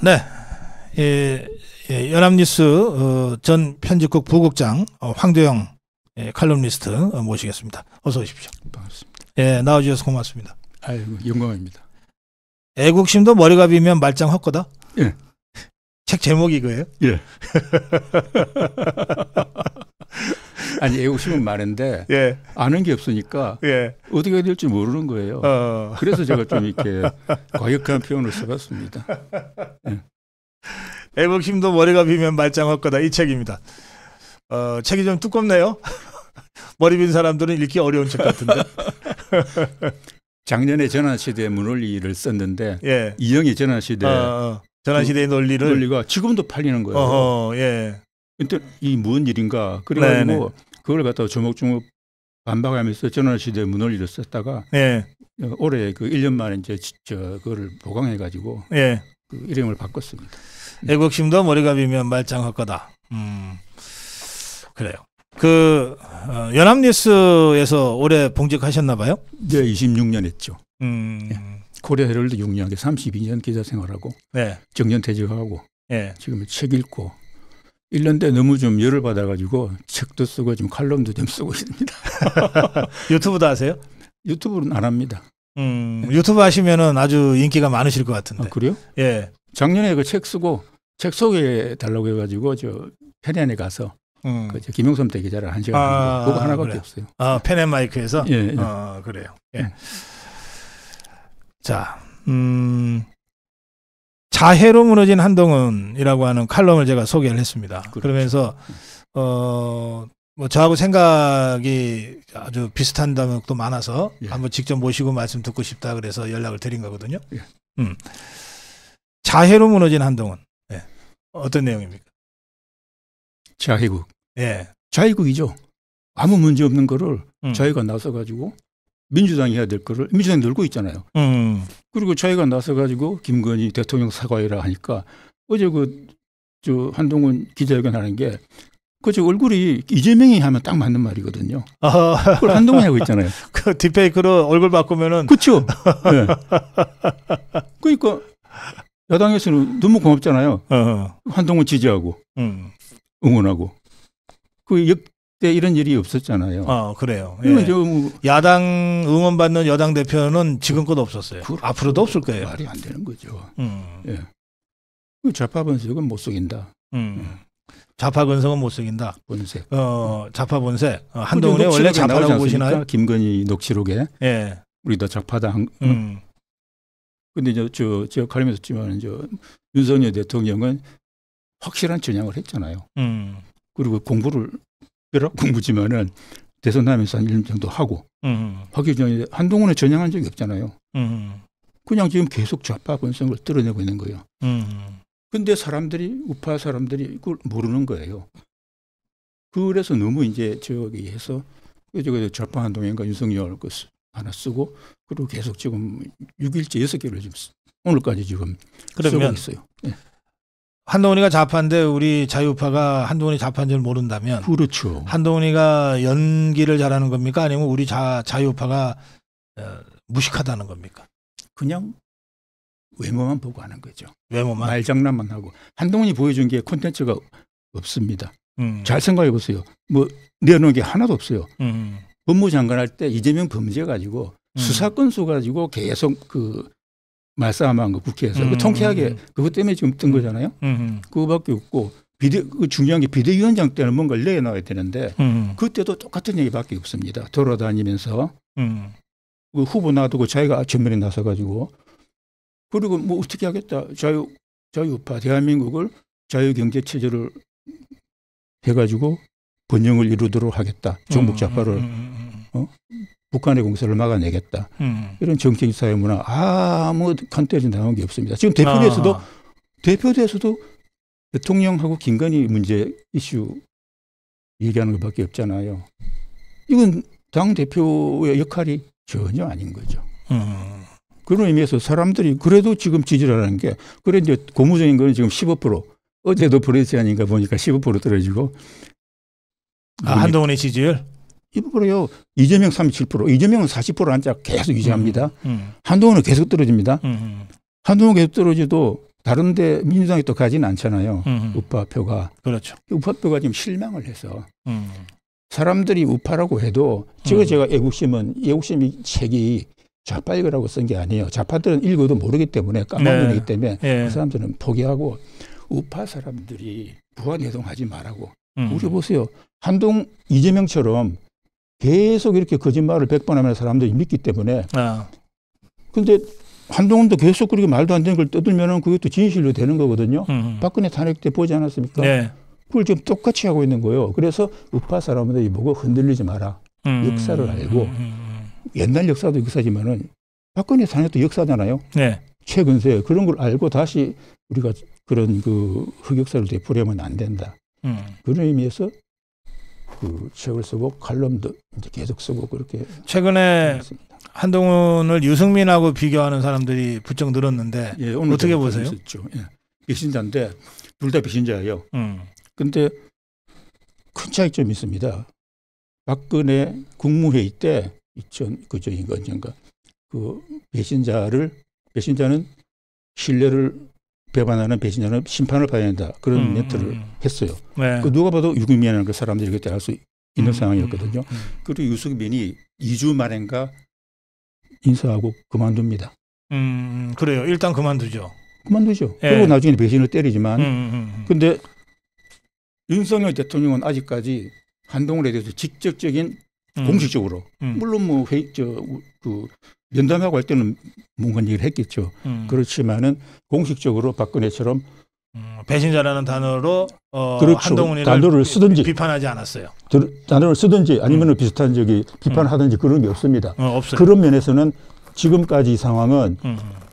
네. 예, 예, 연합뉴스 어, 전 편집국 부국장 어, 황도영 예, 칼럼니스트 어, 모시겠습니다. 어서 오십시오. 반갑습니다. 예, 나와주셔서 고맙습니다. 아이고, 영광입니다. 애국심도 머리가 비면 말짱 헛거다? 예. 책 제목이 그예요 예. 아니 애국심은 많은데 예. 아는 게 없으니까 예. 어떻게 해야 될지 모르는 거예요. 어. 그래서 제가 좀 이렇게 과격한 표현을 써봤습니다. 네. 예. 애국심도 머리가 비면 말짱 헛거다 이 책입니다. 어, 책이 좀 두껍네요. 머리 빈 사람들은 읽기 어려운 책 같은데. 작년에 전환시대 문원리를 썼는데 예. 이영희 전환시대 어, 어. 전환시대의 그 논리를 논리가 지금도 팔리는 거예요. 어허, 예. 이때 이 무슨 일인가 그래가지고 네네. 그걸 갖다가 조목조목 반박하면서 전환시대 문을 열었다가 네. 예. 올해 그 1년 만에 이제 저그거 보강해 가지고 네. 예. 그 이름을 바꿨습니다. 음. 애국심도 머리가 비면 말짱할 거다. 음. 그래요. 그 어, 연합뉴스에서 올해 봉직하셨나 봐요? 네, 26년 했죠. 음. 네. 코리아 헤럴드 6년, 32년 기자 생활하고 네. 정년 퇴직하고 네. 지금 책 읽고 1년 때 너무 좀 열을 받아가지고 책도 쓰고 지금 칼럼도 좀 쓰고 있습니다. 유튜브도 하세요? 유튜브는 안 합니다. 음, 네. 유튜브 하시면은 아주 인기가 많으실 것 같은데. 아, 그래요? 예. 작년에 그 책 쓰고 책 소개해 달라고 해가지고 저 편안에 가서 음. 그 김용삼 대기자를 한 시간 아, 그거 하나밖에 그래 없어요. 아, 펜앤 마이크에서? 예, 예. 아, 그래요. 예. 예. 자, 음, 사해로 무너진 한동훈이라고 하는 칼럼을 제가 소개를 했습니다. 그렇죠. 그러면서 어, 뭐 저하고 생각이 아주 비슷한 담역도 많아서 예. 한번 직접 모시고 말씀 듣고 싶다 그래서 연락을 드린 거거든요. 예. 음. 자해로 무너진 한동훈. 예. 어떤 내용입니까? 자해국. 예. 자해국이죠. 아무 문제 없는 거를 음. 자해가 나서 가지고 민주당이 해야 될 거를 민주당이 늘고 있잖아요. 음. 그리고 저희가 나서 가지고 김건희 대통령 사과해라 하니까 어제 그 저 한동훈 기자회견 하는 게 그저 얼굴이 이재명이 하면 딱 맞는 말이거든요. 아. 그걸 한동훈이 하고 있잖아요. 그 딥페이크로 얼굴 바꾸면은 그렇죠. 네. 그러니까 야당에서는 너무 고맙잖아요. 어. 한동훈 지지하고 음. 응원하고 그때 이런 일이 없었잖아요. 아 그래요. 예. 뭐 야당 응원받는 여당 대표는 지금껏 없었어요. 그 앞으로도 없을 거예요. 말이 안 되는 거죠. 음. 예. 그 좌파 분석은 못 속인다. 음. 예. 좌파 근성은 못 속인다. 본색. 어, 좌파 본색. 어, 그 한동훈이 원래 좌파라고 보시나요? 김건희 녹취록에. 예. 우리 다 좌파다. 한, 음. 근데 이제 저 제가 칼럼에지만저 윤석열 대통령은 확실한 전향을 했잖아요. 음. 그리고 공부를 여러 군부지만은 대선하면서 한 1년 정도 하고 음. 박유정이 한동훈에 전향한 적이 없잖아요. 음. 그냥 지금 계속 좌파 본성을 드러내고 있는 거예요. 음. 근데 사람들이 우파 사람들이 그걸 모르는 거예요. 그래서 너무 이제 저기 해서 그 저기 좌파 한동인과 윤석열 것 하나 쓰고 그리고 계속 지금 6일째 6개를 지금 오늘까지 지금 그러면 쓰고 있어요. 네. 한동훈이가 좌파인데 우리 자유파가 한동훈이 좌파인 줄 모른다면 그렇죠. 한동훈이가 연기를 잘하는 겁니까? 아니면 우리 자, 자유파가 어, 무식하다는 겁니까? 그냥 외모만 보고 하는 거죠. 외모만 말장난만 하고 한동훈이 보여준 게 콘텐츠가 없습니다. 음. 잘 생각해 보세요. 뭐 내놓은 게 하나도 없어요. 음. 법무장관 할 때 이재명 범죄 가지고 음. 수사 건수 가지고 계속 그 말싸움한 거 국회에서 음, 통쾌하게 음, 음. 그것 때문에 지금 뜬 거잖아요. 음, 음, 그거밖에 없고 비대 그 중요한 게 비대위원장 때는 뭔가 를 내놔야 되는데 그때도 똑같은 얘기밖에 없습니다. 돌아다니면서 그 후보 놔두고 자기가 전면에 나서 가지고 그리고 뭐 어떻게 하겠다 자유 자유파 대한민국을 자유경제 체제를 해가지고 번영을 이루도록 하겠다 종북 좌파를 어? 북한의 공세를 막아내겠다. 음. 이런 정책 사회 문화 아무 컨텐츠 나온 게 없습니다. 지금 대표대에서도 아. 대표에서도 대통령하고 김건희 문제 이슈 얘기하는 것밖에 없잖아요. 이건 당 대표의 역할이 전혀 아닌 거죠. 음. 그런 의미에서 사람들이 그래도 지금 지지라는게 그래 이제 고무적인 거는 지금 15% 어제도 브레이 아닌가 보니까 15% 떨어지고 아, 한동훈의 지지율? 일부러요. 이재명 37%, 이재명은 40% 안짝 계속 유지합니다. 음, 음, 음. 한동훈은 계속 떨어집니다. 음, 음, 음. 한동훈 계속 떨어져도 다른데 민주당이 또 가진 않잖아요. 우파표가. 그렇죠. 그 우파표가 지금 실망을 해서 사람들이 우파라고 해도 제가 제가 애국심은 애국심이 책이 좌파이거라고 쓴 게 아니에요. 좌파들은 읽어도 모르기 때문에 까먹는이기 네. 때문에 네. 그 사람들은 포기하고 우파 사람들이 부안해동하지 말라고. 우리 보세요. 한동 이재명처럼 계속 이렇게 거짓말을 백번 하면 사람들이 믿기 때문에. 아. 근데 한동훈도 계속 그렇게 말도 안 되는 걸 떠들면은 그것도 진실로 되는 거거든요. 음, 음. 박근혜 탄핵 때 보지 않았습니까? 네. 그걸 지금 똑같이 하고 있는 거예요. 그래서 우파 사람들이 보고 흔들리지 마라. 음. 음 역사를 음, 알고 음. 옛날 역사도 역사지만은 박근혜 탄핵도 역사잖아요. 네. 최근세 그런 걸 알고 다시 우리가 그런 그 흑역사를 되풀이하면 안 된다. 그런 의미에서 그 책을 쓰고 칼럼도 이제 계속 쓰고 그렇게 최근에 있습니다. 한동훈을 유승민하고 비교하는 사람들이 부쩍 늘었는데 예, 어떻게 보세요? 예. 배신자인데 둘 다 배신자예요. 음. 근데 큰 차이점이 있습니다. 박근혜 국무회의 때 2000, 그저인가 언가그 배신자를 배신자는 신뢰를 배반하는 배신자는 심판을 받아야 한다 그런 음. 멘트를 음, 음. 했어요. 네. 그 누가 봐도 유승민이라는 그 사람들이 이렇게 알수 있는 음. 상황이었거든요. 음, 그리고 유승민이 2주 만인가 인사하고 그만둡니다. 음 그래요. 일단 그만두죠. 그만두죠. 예. 그리고 나중에 배신을 때리지만 음, 근데 윤석열 대통령은 아직까지 한동훈에 대해서 직접적인 음. 공식적으로 음. 물론 뭐 회의 저그 면담하고 할 때는 뭔가 얘기를 했겠죠. 음. 그렇지만은 공식적으로 박근혜처럼 음, 배신자라는 단어로 어, 그렇죠. 한동훈이 단어를 쓰든지 비판하지 않았어요. 단어를 쓰든지 아니면 음. 비슷한 적이 비판하든지 그런 게 없습니다. 어, 없어요. 그런 면에서는 지금까지 상황은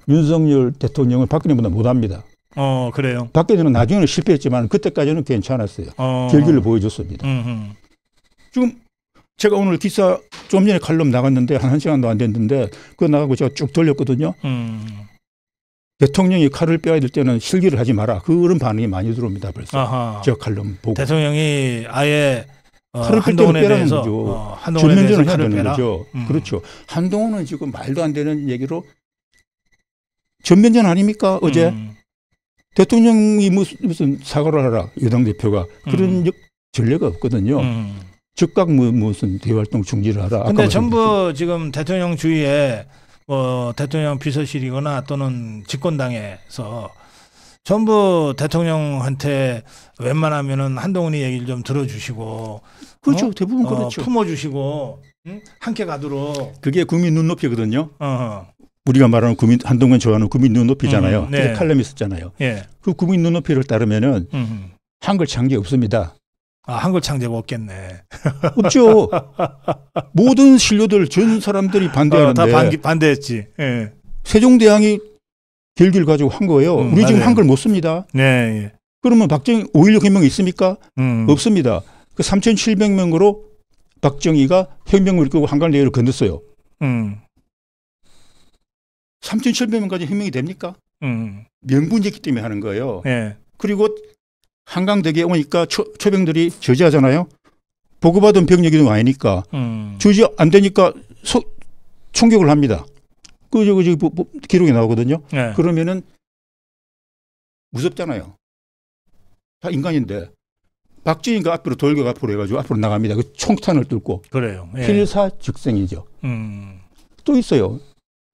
윤석열 대통령은 박근혜보다 못합니다. 어 그래요. 박근혜는 나중에는 실패했지만 그때까지는 괜찮았어요. 어. 결기를 보여줬습니다. 음흠. 지금 제가 오늘 기사 좀 전에 칼럼 나갔는데 한, 한 시간도 안 됐는데 그거 나가고 제가 쭉 돌렸거든요. 음. 대통령이 칼을 빼야 될 때는 실기를 하지 마라. 그런 반응이 많이 들어옵니다. 벌써. 아하. 저 칼럼 보고. 대통령이 아예 어, 칼을 뺄 때는 빼라는 서 거죠. 어, 전면전을 해야 되는 빼라? 거죠. 음. 그렇죠. 한동훈은 지금 말도 안 되는 얘기로 전면전 아닙니까 어제 음. 대통령이 무슨, 무슨 사과를 하라 여당 대표가 그런 음. 전례가 없거든요. 음. 즉각 무슨 대활동 중지를 하라. 근데 전부 지금 대통령 주위에 뭐 대통령 비서실이거나 또는 집권당에서 전부 대통령한테 웬만하면은 한동훈이 얘기를 좀 들어주시고 그렇죠 어? 대부분 어, 그렇죠 품어주시고 응? 함께 가도록 그게 국민 눈높이거든요. 어, 어. 우리가 말하는 국민 한동훈 좋아하는 국민 눈높이잖아요. 음, 음. 네. 칼럼이 있었잖아요 예. 그 국민 눈높이를 따르면은 음흠. 음. 한글 창기 없습니다. 아, 한글 창제가 없겠네. 없죠. 모든 신료들 전 사람들이 반대하는데 어, 다 반기, 반대했지. 예. 세종대왕이 결기를 가지고 한 거예요. 음, 우리 맞아요. 지금 한글 못 씁니다. 네. 예. 그러면 박정희 5.16 혁명 있습니까? 음. 없습니다. 그 3,700명으로 박정희가 혁명을 이끌고 한강 내역을 건넜어요. 음. 3,700명까지 혁명이 됩니까? 음. 명분이 있기 때문에 하는 거예요. 예. 그리고 한강대교에 오니까 초, 병들이 저지하잖아요. 보고받은 병력이 와니까 음. 저지 안 되니까 소, 충격을 합니다. 그저 그저 기록이 나오거든요. 네. 그러면은 무섭잖아요. 다 인간인데 박진이가 앞으로 돌격 앞으로 해가지고 앞으로 나갑니다. 그 총탄을 뚫고 그래요. 예. 필사즉생이죠. 음. 또 있어요.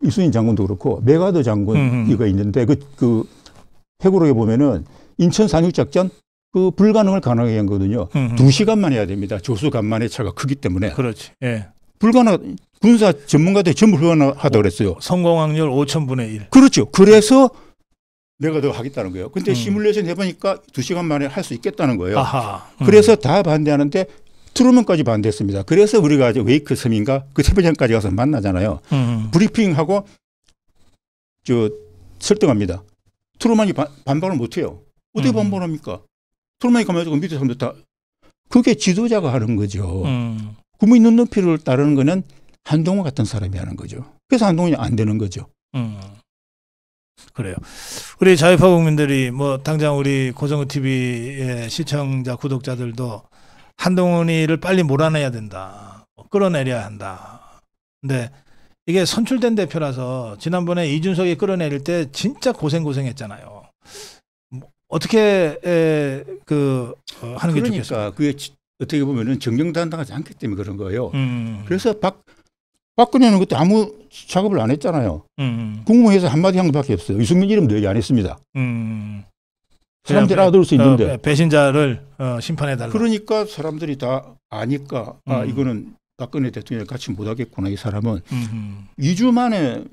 이순신 장군도 그렇고 메가드 장군 음, 음. 이거 있는데 그그회고록에 보면은 인천 산륙 작전 그 불가능을 가능하게 한 거거든요. 음두 시간만 해야 됩니다. 조수 간만의 차가 크기 때문에. 그렇지. 예. 불가능 군사 전문가들이 전부 불가능하다 그랬어요. 어, 성공 확률 5천분의 1. 그렇죠. 그래서 내가 더 하겠다는 거예요. 근데 음. 시뮬레이션 해보니까 두 시간 만에 할 수 있겠다는 거예요. 음. 그래서 다 반대하는데 트루먼까지 반대했습니다. 그래서 우리가 이제 웨이크 섬인가 그 새벽장까지 가서 만나잖아요. 음. 브리핑하고 저 설득합니다. 트루먼이 바, 반발을 못해요. 어떻게 음. 반발합니까? 툴만이 가만히 있 밑에 사람들 다 그게 지도자가 하는 거죠. 음. 국민 눈높이를 따르는 거는 한동훈 같은 사람이 하는 거죠. 그래서 한동훈이 안 되는 거죠. 음. 그래요. 우리 자유파 국민들이 뭐 당장 우리 고정우 TV의 시청자 구독자들도 한동훈이를 빨리 몰아내야 된다. 뭐 끌어내려야 한다. 근데 이게 선출된 대표라서 지난번에 이준석이 끌어내릴 때 진짜 고생 고생했잖아요. 어떻게 에, 그 어, 하는 그러니까 게 좋겠어요. 그게 어떻게 보면은 정정당당하지 않기 때문에 그런 거예요. 음, 음. 그래서 박 박근혜는 그때 아무 작업을 안 했잖아요. 음. 음. 국무회에서 한마디 한 것밖에 없어요. 유승민 이름도 얘기 안 했습니다. 음. 음. 사람들 이 알아들을 수 있는데 어, 배신자를 어, 심판해 달라. 그러니까 사람들이 다 아니까 아 이거는 박근혜 대통령 같이 못하겠구나 이 사람은 음. 2주 만에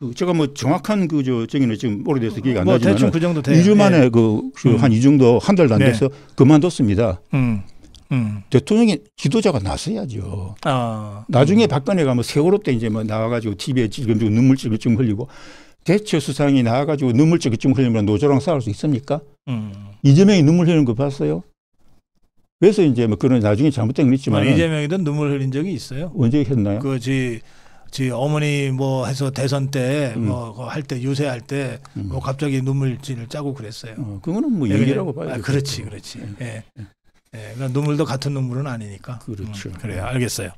그 제가 뭐 정확한 그저 저기는 지금 오래돼서 기억이 안뭐 나지만 대충 그 정도 돼요. 2주 만에 네. 예. 그한 그 음. 2 정도 한 달도 안 네. 돼서 그만뒀습니다. 음. 음. 대통령이 지도자가 나서야죠. 아. 나중에 음. 박근혜가 뭐 세월호 때 이제 뭐 나와가지고 TV에 지금 눈물 찔끔 흘리고 대처 수상이 나와가지고 눈물 찔끔 흘리면 노조랑 싸울 수 있습니까? 음. 이재명이 눈물 흘리는 거 봤어요? 그래서 이제 뭐 그런 나중에 잘못된 건 있지만 뭐 이재명이든 눈물 흘린 적이 있어요. 언제 했나요? 그지 지 어머니 뭐 해서 대선 때 뭐 할때 음. 그 유세할 때뭐 음. 갑자기 눈물질을 짜고 그랬어요. 어, 그거는 뭐 예, 얘기라고 예, 봐야 아, 그렇지, 그렇지. 예. 예. 예. 그러니까 눈물도 같은 눈물은 아니니까. 그렇죠. 음, 그래요. 알겠어요.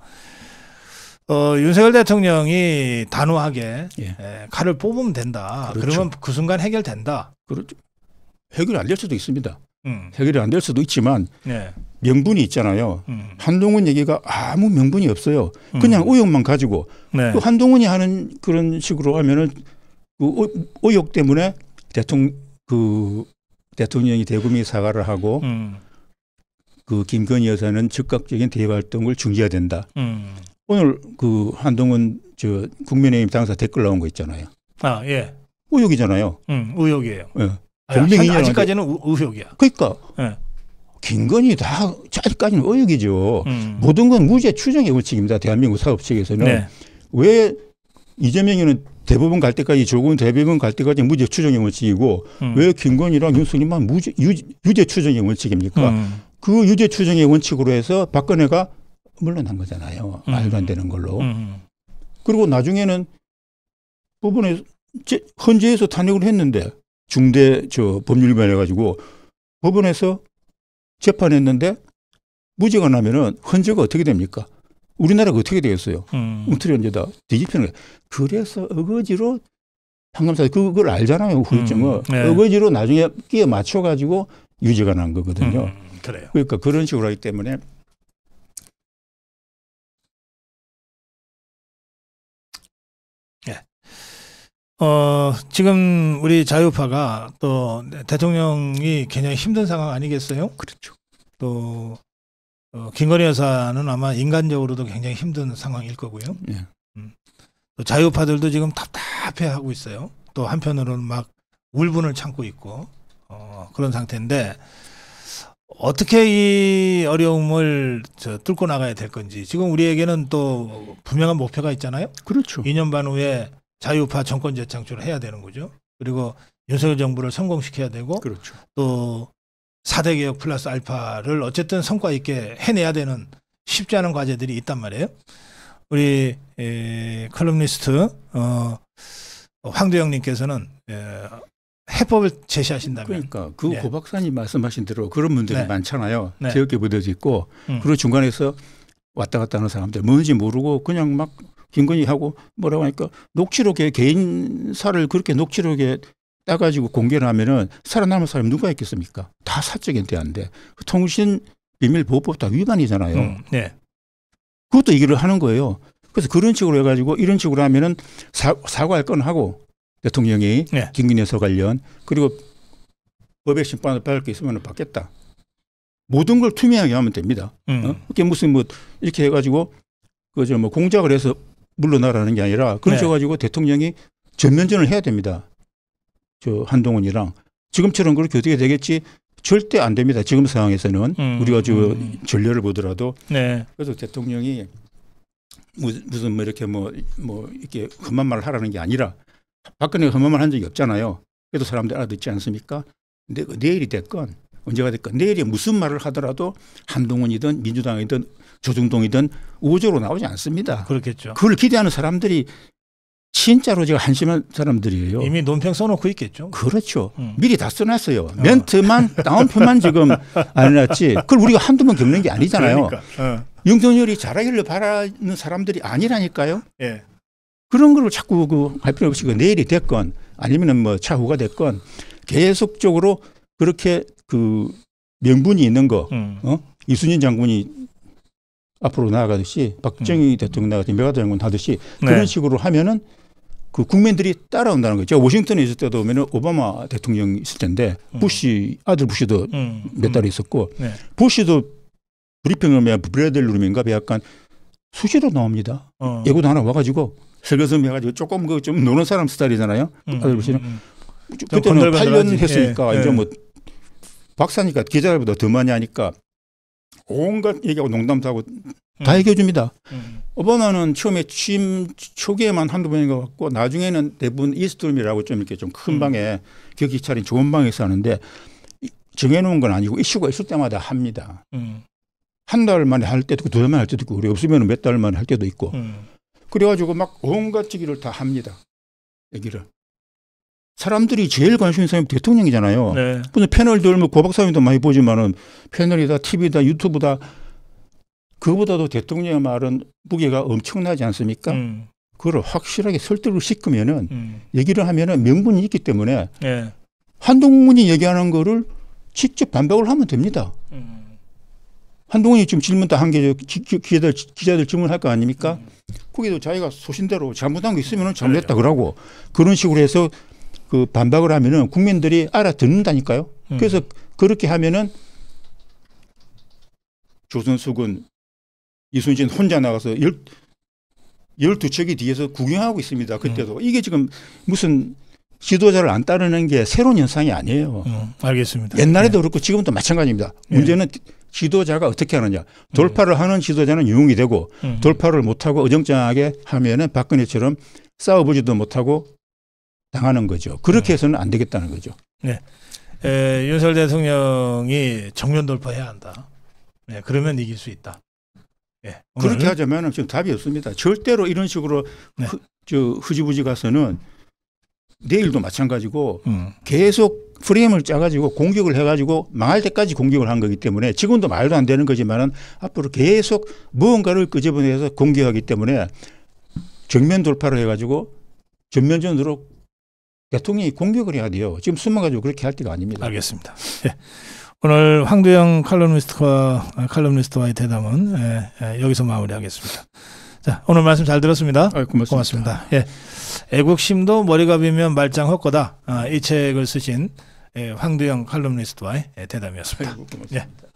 어, 윤석열 대통령이 단호하게 예. 예, 칼을 뽑으면 된다. 그렇죠. 그러면그 순간 해결된다. 그렇죠. 해결 알릴 수도 있습니다. 음. 해결이 안 될 수도 있지만 네. 명분이 있잖아요. 음. 한동훈 얘기가 아무 명분이 없어요. 그냥 음. 의혹만 가지고 네. 그 한동훈이 하는 그런 식으로 하면은 그 의혹 때문에 대통령 그 대통령이 대국민 사과를 하고 음. 그 김건희 여사는 즉각적인 대외 활동을 중지해야 된다. 음. 오늘 그 한동훈 저 국민의힘 당사 댓글 나온 거 있잖아요. 아 예. 의혹이잖아요. 음, 의혹이에요. 예. 아, 아니, 아직까지는 의혹이야. 그러니까 네. 김건희 다 아직까지는 의혹이죠. 음. 모든 건 무죄 추정의 원칙입니다. 대한민국 사법 측에서는 네. 왜 이재명이는 대법원 갈 때까지 조금 대법원 갈 때까지 무죄 추정의 원칙이고 음. 왜 김건희랑 윤석열만 무죄 유죄, 추정의 원칙입니까? 음. 그 유죄 추정의 원칙으로 해서 박근혜가 물러난 거잖아요. 음. 말도 안 되는 걸로. 음. 그리고 나중에는 법원에 헌재에서 탄핵을 했는데 중대 저 법률위반 해가지고 법원에서 재판했는데 무죄가 나면은 헌재가 어떻게 됩니까? 우리나라가 어떻게 되겠어요? 음. 웅트리 언재다 뒤집히는 거예 그래서 어거지로 상감사 그걸 알잖아요. 후유증을 음. 네. 어거지로 나중에 끼에 맞춰 가지고 유죄가 난 거거든요. 음. 그래요. 그러니까 그런 식으로 하기 때문에 어, 지금 우리 자유파가 또 대통령이 굉장히 힘든 상황 아니겠어요? 그렇죠. 또 어, 김건희 여사는 아마 인간적으로도 굉장히 힘든 상황일 거고요. 예. 음. 또 자유파들도 지금 답답해 하고 있어요. 또 한편으로는 막 울분을 참고 있고 어, 그런 상태인데 어떻게 이 어려움을 저, 뚫고 나가야 될 건지 지금 우리에게는 또 분명한 목표가 있잖아요. 그렇죠. 2년 반 후에 자유파 정권 재창출을 해야 되는 거죠. 그리고 윤석열 정부를 성공시켜야 되고 그렇죠. 또 4대 개혁 플러스 알파를 어쨌든 성과 있게 해내야 되는 쉽지 않은 과제들이 있단 말이에요. 우리 에, 컬럼니스트 어, 황도영님께서는 에, 해법을 제시하신다면 그러니까 그 네. 예. 고박사님 말씀하신 대로 그런 분들이 네. 많잖아요. 네. 지역에 묻어져 있고 음. 그리고 중간에서 왔다 갔다 하는 사람들 뭔지 모르고 그냥 막 김건희하고 뭐라고 하니까 녹취록에 개인사를 그렇게 녹취록에 따가지고 공개를 하면은 살아남은 사람이 누가 있겠습니까? 다 사적인 대안데 그 통신 비밀보호법다 위반이잖아요. 음, 네. 그것도 얘기를 하는 거예요. 그래서 그런 식으로 해가지고 이런 식으로 하면은 사, 사과할 건 하고 대통령이 네. 김희혜서 관련 그리고 법의 심판을 받을 게 있으면 받겠다. 모든 걸 투명하게 하면 됩니다. 음. 어? 그게 무슨 뭐 이렇게 해가지고 그저 뭐 공작을 해서 물러나라는 게 아니라 그러셔 가지고 네. 대통령이 전면전을 해야 됩니다. 저 한동훈이랑 지금처럼 그렇게 어떻게 되겠지? 절대 안 됩니다. 지금 상황에서는 음. 우리가 저 음. 전례를 보더라도 네. 그래서 대통령이 무슨 뭐 이렇게 뭐뭐 뭐 이렇게 험한 말을 하라는 게 아니라 박근혜가 험한 말 한 적이 없잖아요. 그래도 사람들 알아듣지 않습니까? 내, 내일이 됐건 언제가 됐건 내일이 무슨 말을 하더라도 한동훈이든 민주당이든 조중동이든 우호적으로 나오지 않습니다. 그렇겠죠. 그걸 기대하는 사람들이 진짜로 제가 한심한 사람들이에요. 이미 논평 써놓고 있겠죠. 그렇죠. 음. 미리 다 써놨어요. 어. 멘트만 다운표만 지금 안 해놨지. 그걸 우리가 한두 번 겪는 게 아니잖아요. 그러니까. 어. 윤석열이 잘하기를 바라는 사람들이 아니라니까요. 예. 그런 걸 자꾸 그할 필요 없이 그 내일이 됐건 아니면뭐 차후가 됐건 계속적으로 그렇게 그 명분이 있는 거 음. 어? 이순신 장군이 앞으로 나아가듯이 박정희 음. 대통령 나가듯이 메가대장군 하듯이 네. 그런 식으로 하면은 그 국민들이 따라온다는 거죠. 제가 워싱턴에 있을 때도 보면 오바마 대통령 있을 텐데 음. 부시 아들 부시도 음. 몇달 음. 있었고 네. 부시도 브리핑을 하 브레델 룸인가 그 약간 수시로 나옵니다. 어. 예고도 하나 와가지고 설교서 해가지고 조금 그 좀 노는 사람 스타일이잖아요. 음, 아들 보시는 음, 그때는 8년 했으니까 예, 이제 예. 뭐 박사니까 기자보다 들더 많이 하니까 온갖 얘기하고 농담사고 음. 다 얘기해 줍니다. 음. 오바마는 처음에 취임 초기에만 한두 번인 것 같고 나중에는 대부분 이스트룸이라고 좀 이렇게 좀큰 음. 방에 격기 차린 좋은 방에서 하는데 정해놓은 건 아니고 이슈가 있을 때마다 합니다. 음. 한달 만에 할 때도 있고 두 달 만에 할 때도 있고 우리 없으면 몇 달 만에 할 때도 있고 음. 그래가지고 막 온갖 얘기를 다 합니다. 얘기를. 사람들이 제일 관심 있는 사람이 대통령이잖아요. 네. 근데 패널들 뭐 고박사님도 많이 보지만은 패널이다, TV다, 유튜브다 그보다도 대통령의 말은 무게가 엄청나지 않습니까? 음. 그걸 확실하게 설득을 시키면은 음. 얘기를 하면은 명분이 있기 때문에 네. 한동훈이 얘기하는 거를 직접 반박을 하면 됩니다. 음. 한동훈이 지금 질문 다 한게 기자들 기자들 질문할 거 아닙니까? 음. 거기도 자기가 소신대로 잘못한 게 있으면 잘못했다 그러고 그런 식으로 해서 그 반박을 하면은 국민들이 알아듣는다니까요. 음. 그래서 그렇게 하면은 조선숙은 이순신 혼자 나가서 열, 12척이 뒤에서 구경하고 있습니다. 그때도. 음. 이게 지금 무슨 지도자를 안 따르는 게 새로운 현상이 아니에요. 음, 알겠습니다. 옛날에도 네. 그렇고 지금도 마찬가지입니다. 예. 문제는 지도자가 어떻게 하느냐. 돌파를 음. 하는 지도자는 유용이 되고 음. 돌파를 못하고 어정쩡하게 하면은 박근혜처럼 싸워보지도 못하고 당하는 거죠. 그렇게 네. 해서는 안 되겠다는 거죠. 네. 에, 윤석열 대통령이 정면 돌파해야 한다. 네, 그러면 이길 수 있다. 네, 그렇게 하자면 지금 답이 없습니다. 절대로 이런 식으로 네. 흐, 저 흐지부지 가서는 내일도 마찬가지고 음. 계속 프레임을 짜가지고 공격을 해가지고 망할 때까지 공격을 한 거기 때문에 지금도 말도 안 되는 거지만 앞으로 계속 무언가를 끄집어내서 공격하기 때문에 정면 돌파를 해가지고 전면전으로 대통령이 공격을 해야 돼요. 지금 숨어가지고 그렇게 할 때가 아닙니다. 알겠습니다. 예. 오늘 황도영 칼럼니스트와 아, 칼럼니스트와의 대담은 예, 예, 여기서 마무리하겠습니다. 자, 오늘 말씀 잘 들었습니다. 아 고맙습니다. 고맙습니다. 예. 애국심도 머리가 비면 말짱 헛거다. 아, 이 책을 쓰신 예, 황도영 칼럼니스트와의 대담이었습니다. 아이고, 예.